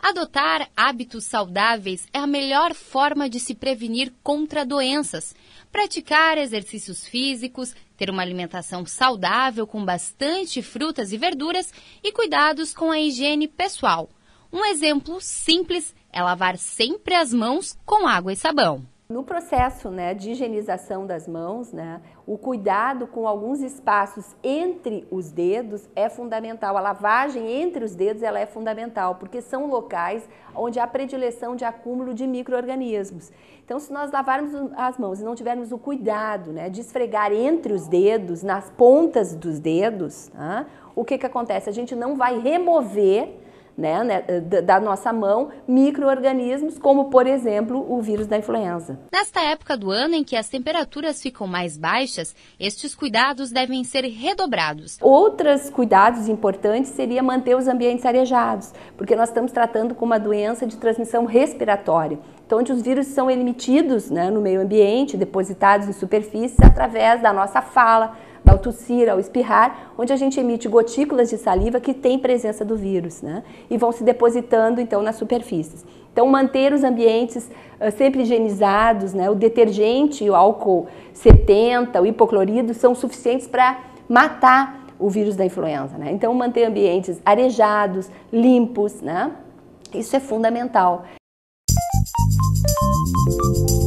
Adotar hábitos saudáveis é a melhor forma de se prevenir contra doenças. Praticar exercícios físicos, ter uma alimentação saudável com bastante frutas e verduras e cuidados com a higiene pessoal. Um exemplo simples é lavar sempre as mãos com água e sabão. No processo né, de higienização das mãos, né, o cuidado com alguns espaços entre os dedos é fundamental. A lavagem entre os dedos ela é fundamental, porque são locais onde há predileção de acúmulo de micro-organismos. Então, se nós lavarmos as mãos e não tivermos o cuidado né, de esfregar entre os dedos, nas pontas dos dedos, tá, o que, que acontece? A gente não vai remover né, né, da nossa mão micro-organismos, como por exemplo o vírus da influenza. Nesta época do ano em que as temperaturas ficam mais baixas, estes cuidados devem ser redobrados. Outros cuidados importantes seria manter os ambientes arejados, porque nós estamos tratando com uma doença de transmissão respiratória. Então, onde os vírus são emitidos né, no meio ambiente, depositados em superfícies através da nossa fala, tossir, ao espirrar, onde a gente emite gotículas de saliva que têm presença do vírus, né? E vão se depositando então nas superfícies. Então, manter os ambientes uh, sempre higienizados, né? O detergente, o álcool 70, o hipoclorito são suficientes para matar o vírus da influenza, né? Então, manter ambientes arejados, limpos, né? Isso é fundamental. Música